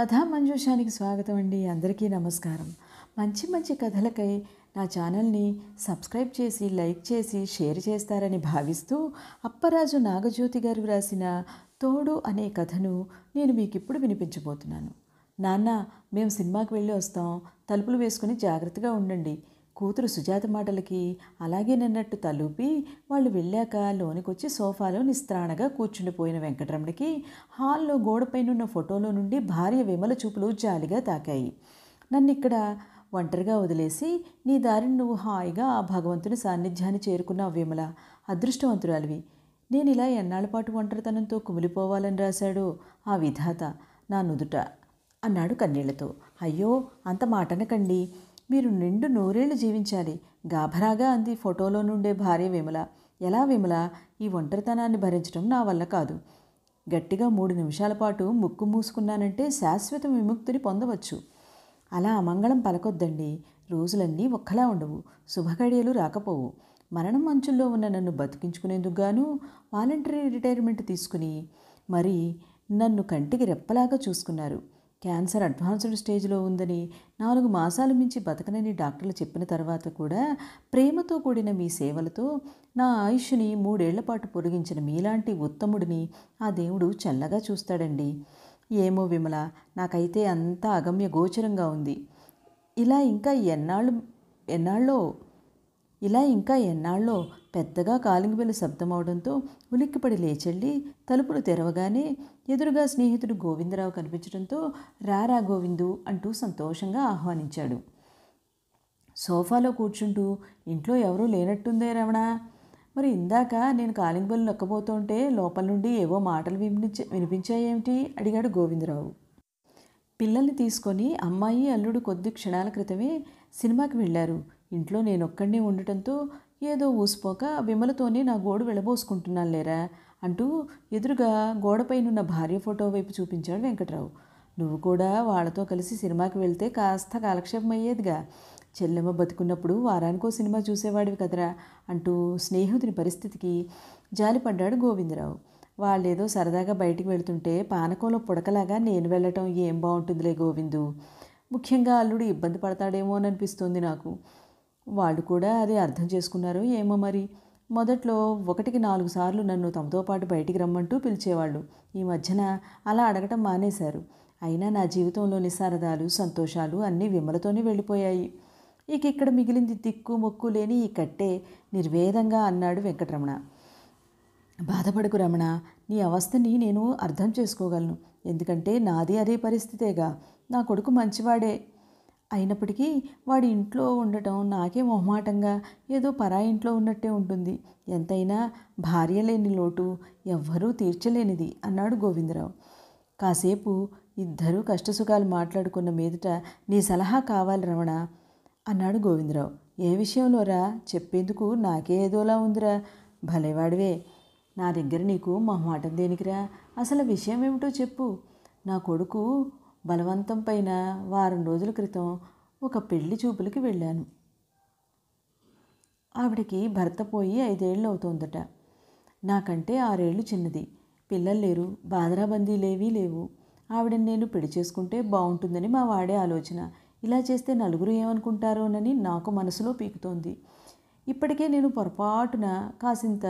కథా మంజూషానికి స్వాగతం అండి అందరికీ నమస్కారం మంచి మంచి కథలకై నా ఛానల్ని సబ్స్క్రైబ్ చేసి లైక్ చేసి షేర్ చేస్తారని భావిస్తూ అప్పరాజు నాగజ్యోతి గారు రాసిన తోడు అనే కథను నేను మీకు ఇప్పుడు వినిపించబోతున్నాను నాన్న మేము సినిమాకి వెళ్ళి వస్తాం తలుపులు వేసుకుని జాగ్రత్తగా ఉండండి కూతురు సుజాత మాటలకి అలాగే నిన్నట్టు తలూపి వాళ్ళు వెళ్ళాక లోనికొచ్చి సోఫాలో నిస్త్రాణగా కూర్చుండిపోయిన వెంకటరమణకి హాల్లో గోడపైనున్న ఫోటోలో నుండి భార్య విమల చూపులు జాలిగా తాకాయి నన్ను ఇక్కడ ఒంటరిగా వదిలేసి నీ దారిని నువ్వు హాయిగా ఆ భగవంతుని సాన్నిధ్యాన్ని చేరుకున్నావు విమల అదృష్టవంతురాలివి నేను ఇలా ఎన్నాళ్ళ పాటు ఒంటరితనంతో కుమిలిపోవాలని రాశాడు ఆ విధాత నా నుదుట అన్నాడు కన్నీళ్లతో అయ్యో అంత మాటనకండి మీరు నిండు నూరేళ్లు జీవించాలి గాభరాగా అంది ఫోటోలో నుండే భార్య విమల ఎలా విమల ఈ ఒంటరితనాన్ని భరించడం నా వల్ల కాదు గట్టిగా మూడు నిమిషాల పాటు ముక్కు మూసుకున్నానంటే శాశ్వత విముక్తిని పొందవచ్చు అలా అమంగళం పలకొద్దండి రోజులన్నీ ఒక్కలా ఉండవు శుభఘడియలు రాకపోవు మరణం మంచుల్లో ఉన్న నన్ను బతికించుకునేందుకు గాను వాలంటరీ రిటైర్మెంట్ తీసుకుని మరి నన్ను కంటికి రెప్పలాగా చూసుకున్నారు క్యాన్సర్ అడ్వాన్స్డ్ స్టేజ్లో ఉందని నాలుగు మాసాలు మించి బతకనని డాక్టర్లు చెప్పిన తర్వాత కూడా ప్రేమతో కూడిన మీ సేవలతో నా ఆయుష్ని మూడేళ్ల పాటు పొడిగించిన మీలాంటి ఉత్తముడిని ఆ దేవుడు చల్లగా చూస్తాడండి ఏమో విమల నాకైతే అంతా అగమ్య గోచరంగా ఉంది ఇలా ఇంకా ఎన్నాళ్ళు ఎన్నాళ్ళో ఇలా ఇంకా ఎన్నాళ్ళో పెద్దగా కాలింగ్ శబ్దం శబ్దమవడంతో ఉలిక్కిపడి లేచెళ్ళి తలుపులు తెరవగానే ఎదురుగా స్నేహితుడు గోవిందరావు కనిపించడంతో రారా గోవిందు అంటూ సంతోషంగా ఆహ్వానించాడు సోఫాలో కూర్చుంటూ ఇంట్లో ఎవరూ లేనట్టుందే రమణ మరి ఇందాక నేను కాలింగ్ బెల్లు నొక్కబోతుంటే లోపల నుండి ఏవో మాటలు వినిపించ వినిపించాయేమిటి అడిగాడు గోవిందరావు పిల్లల్ని తీసుకొని అమ్మాయి అల్లుడు కొద్ది క్షణాల క్రితమే సినిమాకి వెళ్ళారు ఇంట్లో నేనొక్కడినే ఉండటంతో ఏదో ఊసిపోక విమలతోనే నా గోడు వెళ్ళబోసుకుంటున్నాను లేరా అంటూ ఎదురుగా గోడపైనున్న భార్య ఫోటో వైపు చూపించాడు వెంకట్రావు నువ్వు కూడా వాళ్ళతో కలిసి సినిమాకి వెళ్తే కాస్త కాలక్షేపం అయ్యేదిగా చెల్లెమ్మ బతుకున్నప్పుడు వారానికో సినిమా చూసేవాడివి కదరా అంటూ స్నేహితుని పరిస్థితికి జాలిపడ్డాడు గోవిందరావు వాళ్ళేదో సరదాగా బయటికి వెళ్తుంటే పానకంలో పుడకలాగా నేను వెళ్ళటం ఏం బాగుంటుందిలే గోవిందు ముఖ్యంగా అల్లుడు ఇబ్బంది పడతాడేమో అని అనిపిస్తుంది నాకు వాళ్ళు కూడా అది అర్థం చేసుకున్నారు ఏమో మరి మొదట్లో ఒకటికి నాలుగు సార్లు నన్ను తమతో పాటు బయటికి రమ్మంటూ పిలిచేవాళ్ళు ఈ మధ్యన అలా అడగటం మానేశారు అయినా నా జీవితంలోని సరదాలు సంతోషాలు అన్నీ విమలతోనే వెళ్ళిపోయాయి ఇక ఇక్కడ మిగిలింది దిక్కు మొక్కు లేని ఈ కట్టే నిర్వేదంగా అన్నాడు వెంకటరమణ బాధపడకు రమణ నీ అవస్థని నేను అర్థం చేసుకోగలను ఎందుకంటే నాది అదే పరిస్థితేగా నా కొడుకు మంచివాడే అయినప్పటికీ వాడి ఇంట్లో ఉండటం నాకే మొహమాటంగా ఏదో పరా ఇంట్లో ఉన్నట్టే ఉంటుంది ఎంతైనా భార్య లేని లోటు ఎవ్వరూ తీర్చలేనిది అన్నాడు గోవిందరావు కాసేపు ఇద్దరూ కష్టసుఖాలు మాట్లాడుకున్న మీదట నీ సలహా కావాలి రమణ అన్నాడు గోవిందరావు ఏ విషయంలోరా చెప్పేందుకు నాకే ఏదోలా ఉందిరా భలేవాడివే నా దగ్గర నీకు మొహమాటం దేనికిరా అసలు విషయం ఏమిటో చెప్పు నా కొడుకు బలవంతం పైన వారం రోజుల క్రితం ఒక పెళ్లి చూపులకి వెళ్ళాను ఆవిడకి భర్త పోయి ఐదేళ్ళు అవుతోందట నాకంటే ఆరేళ్ళు చిన్నది పిల్లలు లేరు బాధరాబందీలేవీ లేవు ఆవిడని నేను పెళ్లి చేసుకుంటే బాగుంటుందని మా వాడే ఆలోచన ఇలా చేస్తే నలుగురు ఏమనుకుంటారోనని నాకు మనసులో పీకుతోంది ఇప్పటికే నేను పొరపాటున కాసింత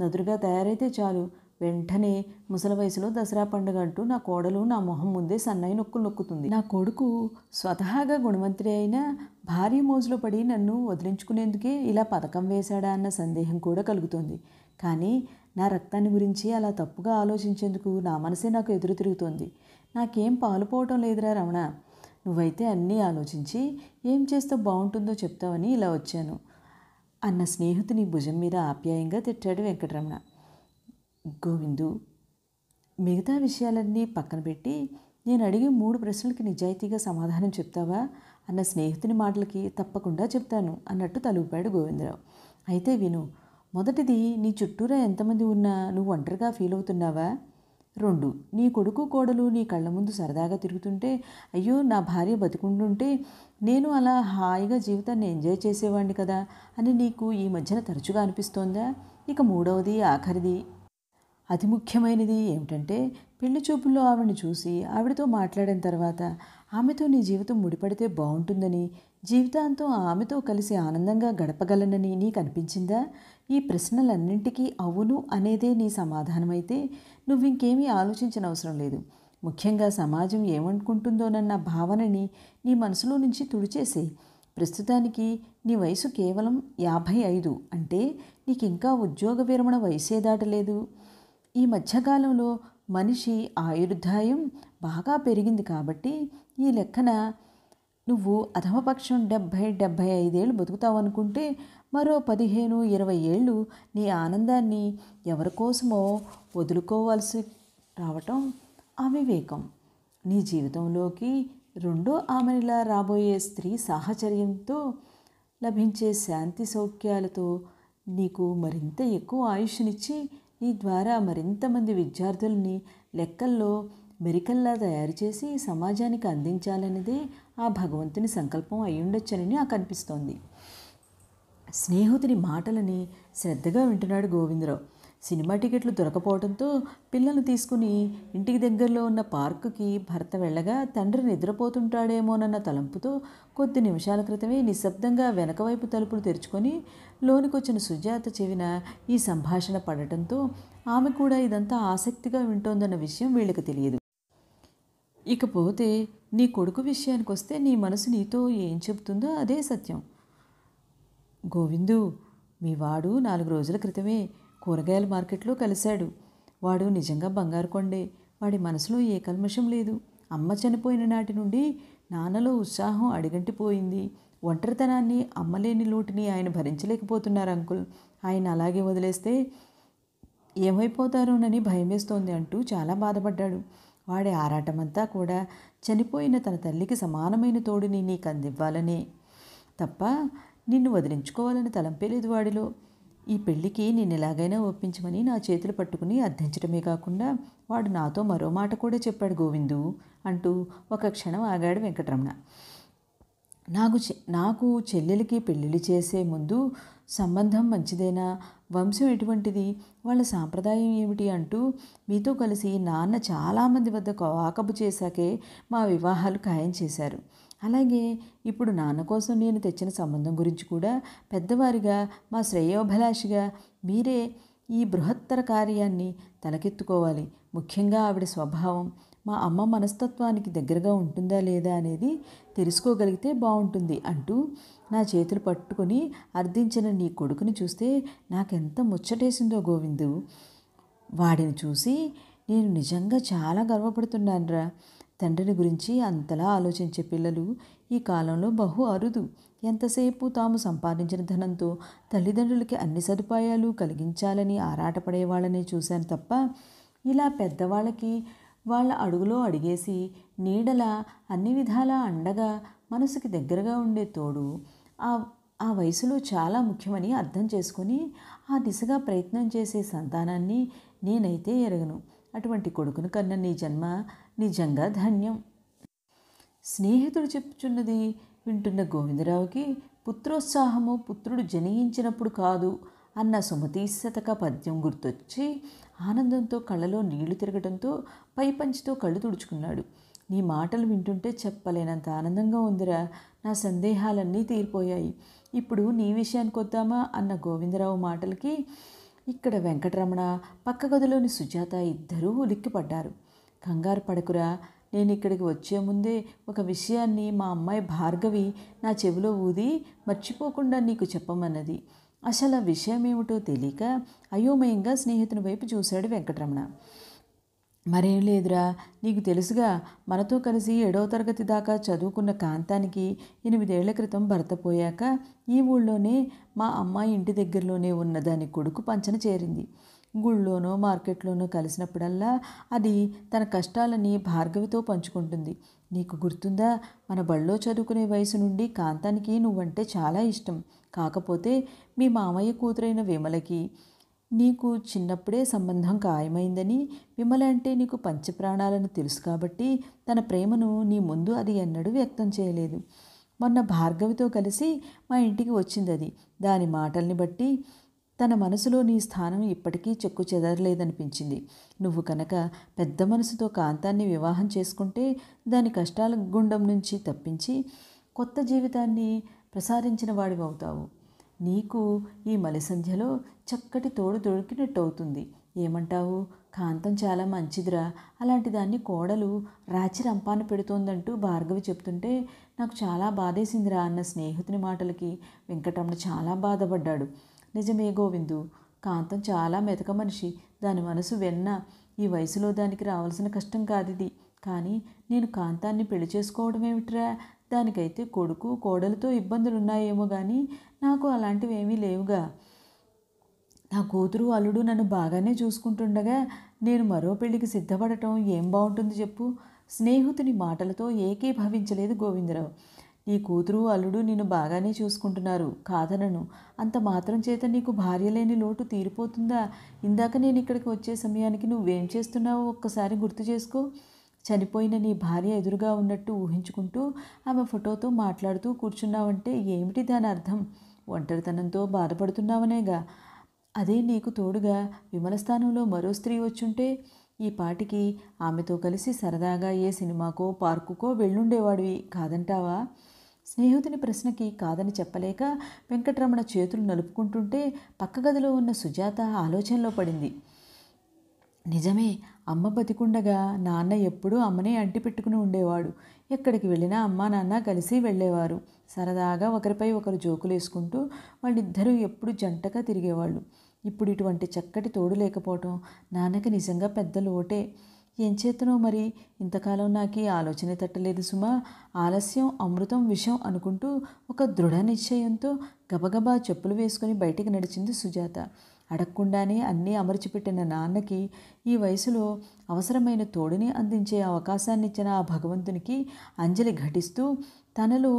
నదురుగా తయారైతే చాలు వెంటనే ముసలి వయసులో దసరా పండుగ అంటూ నా కోడలు నా మొహం ముందే సన్నయ్య నొక్కులు నొక్కుతుంది నా కొడుకు స్వతహాగా గుణవంతుడి అయినా భారీ మోజులో పడి నన్ను వదిలించుకునేందుకే ఇలా పథకం వేశాడా అన్న సందేహం కూడా కలుగుతోంది కానీ నా రక్తాన్ని గురించి అలా తప్పుగా ఆలోచించేందుకు నా మనసే నాకు ఎదురు తిరుగుతోంది నాకేం పాలుపోవటం లేదురా రమణ నువ్వైతే అన్నీ ఆలోచించి ఏం చేస్తే బాగుంటుందో చెప్తావని ఇలా వచ్చాను అన్న స్నేహితుని భుజం మీద ఆప్యాయంగా తిట్టాడు వెంకటరమణ గోవిందు మిగతా విషయాలన్నీ పక్కన పెట్టి నేను అడిగే మూడు ప్రశ్నలకి నిజాయితీగా సమాధానం చెప్తావా అన్న స్నేహితుని మాటలకి తప్పకుండా చెప్తాను అన్నట్టు తలుపాడు గోవిందరావు అయితే విను మొదటిది నీ చుట్టూరా ఎంతమంది ఉన్నా నువ్వు ఒంటరిగా ఫీల్ అవుతున్నావా రెండు నీ కొడుకు కోడలు నీ కళ్ళ ముందు సరదాగా తిరుగుతుంటే అయ్యో నా భార్య బతికుంటుంటే నేను అలా హాయిగా జీవితాన్ని ఎంజాయ్ చేసేవాడిని కదా అని నీకు ఈ మధ్యన తరచుగా అనిపిస్తోందా ఇక మూడవది ఆఖరిది అతి ముఖ్యమైనది ఏమిటంటే పెళ్లి చూపుల్లో ఆవిడని చూసి ఆవిడతో మాట్లాడిన తర్వాత ఆమెతో నీ జీవితం ముడిపడితే బాగుంటుందని జీవితాంతం ఆమెతో కలిసి ఆనందంగా గడపగలనని నీకు అనిపించిందా ఈ ప్రశ్నలన్నింటికీ అవును అనేదే నీ సమాధానమైతే నువ్వు ఇంకేమీ ఆలోచించిన అవసరం లేదు ముఖ్యంగా సమాజం ఏమనుకుంటుందోనన్న భావనని నీ మనసులో నుంచి తుడిచేసే ప్రస్తుతానికి నీ వయసు కేవలం యాభై ఐదు అంటే నీకు ఇంకా ఉద్యోగ విరమణ వయసే దాటలేదు ఈ మధ్యకాలంలో మనిషి ఆయుర్దాయం బాగా పెరిగింది కాబట్టి ఈ లెక్కన నువ్వు అధమపక్షం డెబ్భై డెబ్భై ఐదేళ్ళు బతుకుతావు అనుకుంటే మరో పదిహేను ఇరవై ఏళ్ళు నీ ఆనందాన్ని ఎవరికోసమో వదులుకోవాల్సి రావటం అవివేకం నీ జీవితంలోకి రెండో ఆమెలా రాబోయే స్త్రీ సాహచర్యంతో లభించే శాంతి సౌఖ్యాలతో నీకు మరింత ఎక్కువ ఆయుష్నిచ్చి ఈ ద్వారా మరింతమంది విద్యార్థుల్ని లెక్కల్లో మెరికల్లా తయారు చేసి సమాజానికి అందించాలనేదే ఆ భగవంతుని సంకల్పం ఉండొచ్చని నాకు అనిపిస్తోంది స్నేహితుని మాటలని శ్రద్ధగా వింటున్నాడు గోవిందరావు సినిమా టికెట్లు దొరకపోవడంతో పిల్లలు తీసుకుని ఇంటికి దగ్గరలో ఉన్న పార్కుకి భర్త వెళ్ళగా తండ్రి నిద్రపోతుంటాడేమోనన్న తలంపుతో కొద్ది నిమిషాల క్రితమే నిశ్శబ్దంగా వెనకవైపు తలుపులు తెరుచుకొని లోనికొచ్చిన సుజాత చెవిన ఈ సంభాషణ పడటంతో ఆమె కూడా ఇదంతా ఆసక్తిగా వింటోందన్న విషయం వీళ్ళకి తెలియదు ఇకపోతే నీ కొడుకు విషయానికి వస్తే నీ మనసు నీతో ఏం చెబుతుందో అదే సత్యం గోవిందు మీ వాడు నాలుగు రోజుల క్రితమే కూరగాయల మార్కెట్లో కలిశాడు వాడు నిజంగా బంగారు కొండే వాడి మనసులో ఏ కల్మషం లేదు అమ్మ చనిపోయిన నాటి నుండి నాన్నలో ఉత్సాహం అడిగంటిపోయింది ఒంటరితనాన్ని అమ్మలేని లోటుని ఆయన భరించలేకపోతున్నారు అంకుల్ ఆయన అలాగే వదిలేస్తే ఏమైపోతారోనని భయమేస్తోంది అంటూ చాలా బాధపడ్డాడు వాడి ఆరాటమంతా కూడా చనిపోయిన తన తల్లికి సమానమైన తోడుని నీకు అందివ్వాలనే తప్ప నిన్ను వదిలించుకోవాలని తలంపేలేదు వాడిలో ఈ పెళ్ళికి నేను ఎలాగైనా ఒప్పించమని నా చేతులు పట్టుకుని అర్థించడమే కాకుండా వాడు నాతో మరో మాట కూడా చెప్పాడు గోవిందు అంటూ ఒక క్షణం ఆగాడు వెంకటరమణ నాకు నాకు చెల్లెలకి పెళ్ళిళ్ళు చేసే ముందు సంబంధం మంచిదేనా వంశం ఎటువంటిది వాళ్ళ సాంప్రదాయం ఏమిటి అంటూ మీతో కలిసి నాన్న చాలామంది వద్ద కాకపు చేశాకే మా వివాహాలు ఖాయం చేశారు అలాగే ఇప్పుడు నాన్న కోసం నేను తెచ్చిన సంబంధం గురించి కూడా పెద్దవారిగా మా శ్రేయోభిలాషిగా మీరే ఈ బృహత్తర కార్యాన్ని తలకెత్తుకోవాలి ముఖ్యంగా ఆవిడ స్వభావం మా అమ్మ మనస్తత్వానికి దగ్గరగా ఉంటుందా లేదా అనేది తెలుసుకోగలిగితే బాగుంటుంది అంటూ నా చేతులు పట్టుకొని అర్థించిన నీ కొడుకుని చూస్తే నాకెంత ముచ్చటేసిందో గోవిందు వాడిని చూసి నేను నిజంగా చాలా గర్వపడుతున్నానురా తండ్రిని గురించి అంతలా ఆలోచించే పిల్లలు ఈ కాలంలో బహు అరుదు ఎంతసేపు తాము సంపాదించిన ధనంతో తల్లిదండ్రులకి అన్ని సదుపాయాలు కలిగించాలని వాళ్ళని చూశాను తప్ప ఇలా పెద్దవాళ్ళకి వాళ్ళ అడుగులో అడిగేసి నీడల అన్ని విధాలా అండగా మనసుకి దగ్గరగా ఉండే తోడు ఆ ఆ వయసులో చాలా ముఖ్యమని అర్థం చేసుకొని ఆ దిశగా ప్రయత్నం చేసే సంతానాన్ని నేనైతే ఎరగను అటువంటి కొడుకును కన్న నీ జన్మ నిజంగా ధన్యం స్నేహితుడు చెప్పుచున్నది వింటున్న గోవిందరావుకి పుత్రోత్సాహము పుత్రుడు జనయించినప్పుడు కాదు అన్న సుమతీశతక పద్యం గుర్తొచ్చి ఆనందంతో కళ్ళలో నీళ్లు తిరగడంతో పైపంచితో కళ్ళు తుడుచుకున్నాడు నీ మాటలు వింటుంటే చెప్పలేనంత ఆనందంగా ఉందిరా నా సందేహాలన్నీ తీరిపోయాయి ఇప్పుడు నీ విషయానికి వద్దామా అన్న గోవిందరావు మాటలకి ఇక్కడ వెంకటరమణ పక్క గదిలోని సుజాత ఇద్దరూ ఉలిక్కిపడ్డారు కంగారు పడకురా నేను ఇక్కడికి వచ్చే ముందే ఒక విషయాన్ని మా అమ్మాయి భార్గవి నా చెవిలో ఊది మర్చిపోకుండా నీకు చెప్పమన్నది అసలు ఆ విషయం ఏమిటో తెలియక అయోమయంగా స్నేహితుని వైపు చూశాడు వెంకటరమణ మరేం లేదురా నీకు తెలుసుగా మనతో కలిసి ఏడవ తరగతి దాకా చదువుకున్న కాంతానికి ఎనిమిదేళ్ల క్రితం భర్త పోయాక ఈ ఊళ్ళోనే మా అమ్మాయి ఇంటి దగ్గరలోనే ఉన్న దాని కొడుకు పంచన చేరింది గుళ్ళోనో మార్కెట్లోనో కలిసినప్పుడల్లా అది తన కష్టాలని భార్గవితో పంచుకుంటుంది నీకు గుర్తుందా మన బళ్ళో చదువుకునే వయసు నుండి కాంతానికి నువ్వంటే చాలా ఇష్టం కాకపోతే మీ మామయ్య కూతురైన విమలకి నీకు చిన్నప్పుడే సంబంధం ఖాయమైందని విమల అంటే నీకు పంచప్రాణాలను తెలుసు కాబట్టి తన ప్రేమను నీ ముందు అది ఎన్నడూ వ్యక్తం చేయలేదు మొన్న భార్గవితో కలిసి మా ఇంటికి వచ్చింది అది దాని మాటల్ని బట్టి తన మనసులో నీ స్థానం ఇప్పటికీ చెక్కు చెదరలేదనిపించింది నువ్వు కనుక పెద్ద మనసుతో కాంతాన్ని వివాహం చేసుకుంటే దాని కష్టాల గుండం నుంచి తప్పించి కొత్త జీవితాన్ని ప్రసారించిన వాడివవుతావు నీకు ఈ మలిసంధ్యలో చక్కటి తోడు దొరికినట్టు అవుతుంది ఏమంటావు కాంతం చాలా మంచిదిరా అలాంటి దాన్ని కోడలు రాచి రంపాన పెడుతోందంటూ భార్గవి చెప్తుంటే నాకు చాలా బాధేసిందిరా అన్న స్నేహితుని మాటలకి వెంకటమ్మ చాలా బాధపడ్డాడు నిజమే గోవిందు కాంతం చాలా మెతక మనిషి దాని మనసు వెన్న ఈ వయసులో దానికి రావాల్సిన కష్టం కాదిది కానీ నేను కాంతాన్ని పెళ్లి చేసుకోవడం ఏమిట్రా దానికైతే కొడుకు కోడలతో ఇబ్బందులున్నాయేమో కానీ నాకు అలాంటివి ఏమీ లేవుగా నా కూతురు అల్లుడు నన్ను బాగానే చూసుకుంటుండగా నేను మరో పెళ్లికి సిద్ధపడటం ఏం బాగుంటుంది చెప్పు స్నేహితుని మాటలతో ఏకీభవించలేదు గోవిందరావు నీ కూతురు అల్లుడు నిన్ను బాగానే చూసుకుంటున్నారు కాదనను అంత మాత్రం చేత నీకు భార్య లేని లోటు తీరిపోతుందా ఇందాక నేను ఇక్కడికి వచ్చే సమయానికి నువ్వేం చేస్తున్నావో ఒక్కసారి గుర్తు చేసుకో చనిపోయిన నీ భార్య ఎదురుగా ఉన్నట్టు ఊహించుకుంటూ ఆమె ఫోటోతో మాట్లాడుతూ కూర్చున్నావంటే ఏమిటి దాని అర్థం ఒంటరితనంతో బాధపడుతున్నావనేగా అదే నీకు తోడుగా విమల స్థానంలో మరో స్త్రీ వచ్చుంటే ఈ పాటికి ఆమెతో కలిసి సరదాగా ఏ సినిమాకో పార్కుకో వెళ్ళుండేవాడివి కాదంటావా స్నేహితుని ప్రశ్నకి కాదని చెప్పలేక వెంకటరమణ చేతులు నలుపుకుంటుంటే పక్క గదిలో ఉన్న సుజాత ఆలోచనలో పడింది నిజమే అమ్మ బతికుండగా నాన్న ఎప్పుడూ అమ్మనే అంటిపెట్టుకుని ఉండేవాడు ఎక్కడికి వెళ్ళినా అమ్మ నాన్న కలిసి వెళ్ళేవారు సరదాగా ఒకరిపై ఒకరు జోకులు వేసుకుంటూ వాళ్ళిద్దరూ ఎప్పుడు జంటగా తిరిగేవాళ్ళు ఇప్పుడు ఇటువంటి చక్కటి తోడు లేకపోవటం నాన్నకి నిజంగా పెద్ద లోటే ఏం చేతనో మరి ఇంతకాలం నాకు ఈ ఆలోచనే తట్టలేదు సుమా ఆలస్యం అమృతం విషయం అనుకుంటూ ఒక దృఢ నిశ్చయంతో గబగబా చెప్పులు వేసుకుని బయటికి నడిచింది సుజాత అడగకుండానే అన్నీ అమర్చిపెట్టిన నాన్నకి ఈ వయసులో అవసరమైన తోడుని అందించే అవకాశాన్నిచ్చిన ఆ భగవంతునికి అంజలి ఘటిస్తూ తనలో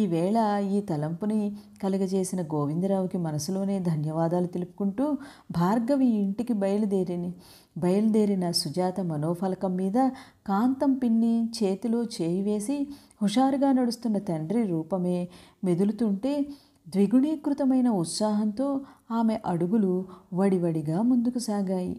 ఈవేళ ఈ తలంపుని కలుగజేసిన గోవిందరావుకి మనసులోనే ధన్యవాదాలు తెలుపుకుంటూ భార్గవి ఇంటికి బయలుదేరిని బయలుదేరిన సుజాత మనోఫలకం మీద కాంతం పిన్ని చేతిలో చేయి వేసి హుషారుగా నడుస్తున్న తండ్రి రూపమే మెదులుతుంటే ద్విగుణీకృతమైన ఉత్సాహంతో ఆమె అడుగులు వడివడిగా ముందుకు సాగాయి